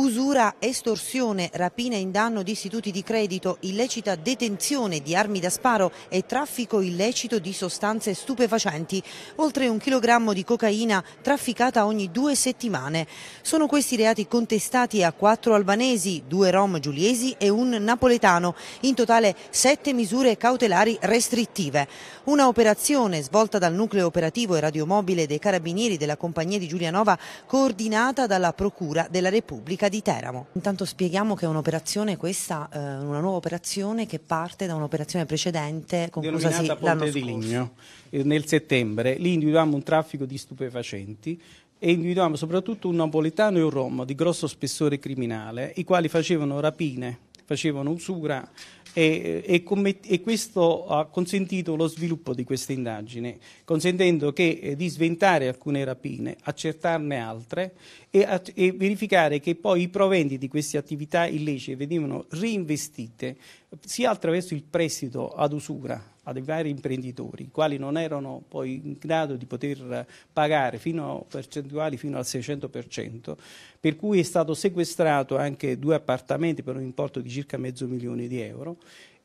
usura, estorsione, rapina in danno di istituti di credito, illecita detenzione di armi da sparo e traffico illecito di sostanze stupefacenti, oltre un chilogrammo di cocaina trafficata ogni due settimane. Sono questi reati contestati a quattro albanesi, due rom giuliesi e un napoletano, in totale sette misure cautelari restrittive. Una operazione svolta dal nucleo operativo e radiomobile dei carabinieri della compagnia di Giulianova coordinata dalla Procura della Repubblica di Teramo. Intanto spieghiamo che è un'operazione questa, eh, una nuova operazione che parte da un'operazione precedente conclusasi l'anno scorso. di Ligno. Eh, nel settembre lì individuavamo un traffico di stupefacenti e individuavamo soprattutto un napoletano e un rom di grosso spessore criminale, i quali facevano rapine facevano usura e, e, e, questo ha consentito lo sviluppo di questa indagine, consentendo che, eh, di sventare alcune rapine, accertarne altre e, a, e, verificare che poi i proventi di queste attività illecite venivano reinvestite sia attraverso il prestito ad usura ai vari imprenditori, i quali non erano poi in grado di poter pagare fino a percentuali fino al 600%, per cui è stato sequestrato anche due appartamenti per un importo di circa mezzo milione di euro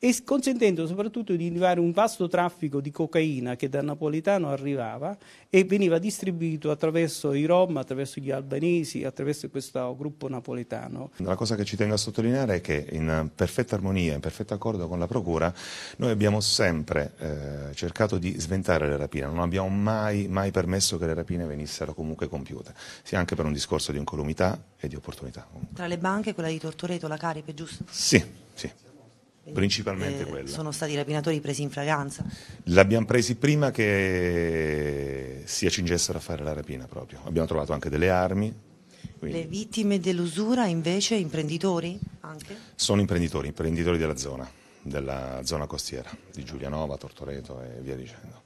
e consentendo soprattutto di individuare un vasto traffico di cocaina che da Napolitano arrivava e veniva distribuito attraverso i Rom, attraverso gli albanesi, attraverso questo gruppo napoletano. La cosa che ci tengo a sottolineare è che in perfetta armonia, in perfetto accordo con la Procura, noi abbiamo sempre eh, cercato di sventare le rapine, non abbiamo mai, mai permesso che le rapine venissero comunque compiute, sia anche per un discorso di incolumità e di opportunità. Comunque. Tra le banche quella di Tortoreto, la Caripe, giusto? Sì, sì principalmente eh, quella. Sono stati i rapinatori presi in fragranza? L'abbiamo presi prima che si accingessero a fare la rapina proprio. Abbiamo trovato anche delle armi. Quindi. Le vittime dell'usura invece imprenditori? Anche? Sono imprenditori, imprenditori della zona, della zona costiera di Giulianova, Tortoreto e via dicendo.